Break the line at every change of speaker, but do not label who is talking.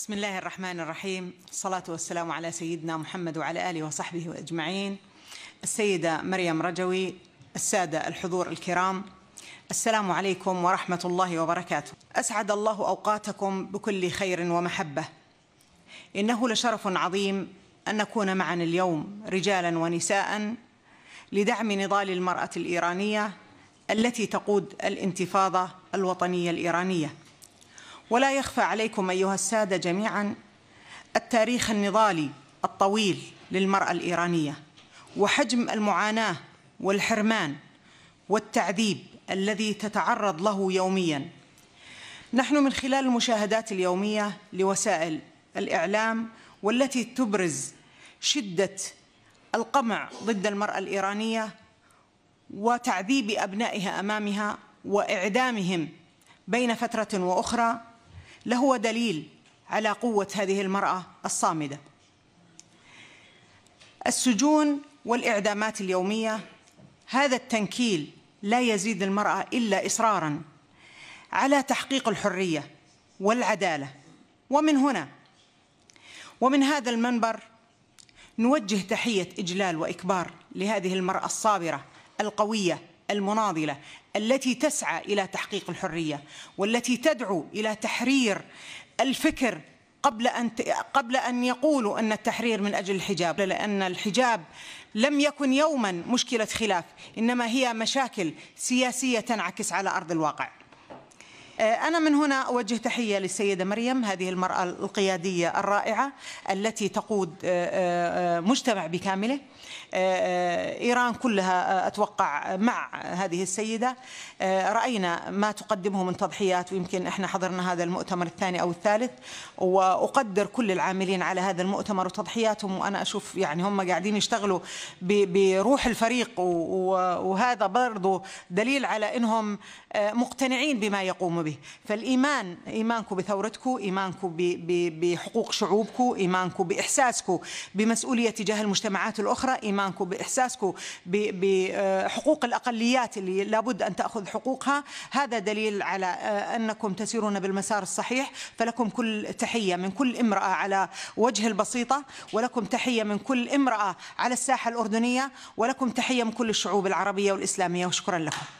بسم الله الرحمن الرحيم الصلاة والسلام على سيدنا محمد وعلى آله وصحبه أجمعين السيدة مريم رجوي السادة الحضور الكرام السلام عليكم ورحمة الله وبركاته أسعد الله أوقاتكم بكل خير ومحبة إنه لشرف عظيم أن نكون معا اليوم رجالا ونساء لدعم نضال المرأة الإيرانية التي تقود الانتفاضة الوطنية الإيرانية ولا يخفى عليكم أيها السادة جميعا التاريخ النضالي الطويل للمرأة الإيرانية وحجم المعاناة والحرمان والتعذيب الذي تتعرض له يوميا نحن من خلال المشاهدات اليومية لوسائل الإعلام والتي تبرز شدة القمع ضد المرأة الإيرانية وتعذيب أبنائها أمامها وإعدامهم بين فترة وأخرى لهو دليل على قوة هذه المرأة الصامدة السجون والإعدامات اليومية هذا التنكيل لا يزيد المرأة إلا إصرارا على تحقيق الحرية والعدالة ومن هنا ومن هذا المنبر نوجه تحية إجلال وإكبار لهذه المرأة الصابرة القوية المناضله التي تسعى الى تحقيق الحريه والتي تدعو الى تحرير الفكر قبل ان قبل ان يقولوا ان التحرير من اجل الحجاب لان الحجاب لم يكن يوما مشكله خلاف انما هي مشاكل سياسيه تنعكس على ارض الواقع آه، أنا من هنا أوجه تحية للسيدة مريم هذه المرأة القيادية الرائعة التي تقود آه، آه، مجتمع بكامله إيران كلها أتوقع مع هذه السيدة رأينا ما تقدمه من تضحيات ويمكن إحنا حضرنا هذا المؤتمر الثاني أو الثالث وأقدر كل العاملين على هذا المؤتمر وتضحياتهم وأنا أشوف يعني هم قاعدين يشتغلوا بروح الفريق وهذا برضو دليل على أنهم مقتنعين بما يقوموا به به فالإيمان إيمانكم بثورتكم إيمانكم بحقوق شعوبكم إيمانكم بإحساسكم بمسؤولية تجاه المجتمعات الأخرى إيمانكم بإحساسكم بحقوق آه، الأقليات اللي لابد أن تأخذ حقوقها هذا دليل على آه، أنكم تسيرون بالمسار الصحيح فلكم كل تحية من كل امرأة على وجه البسيطة ولكم تحية من كل امرأة على الساحة الأردنية ولكم تحية من كل الشعوب العربية والإسلامية وشكرا لكم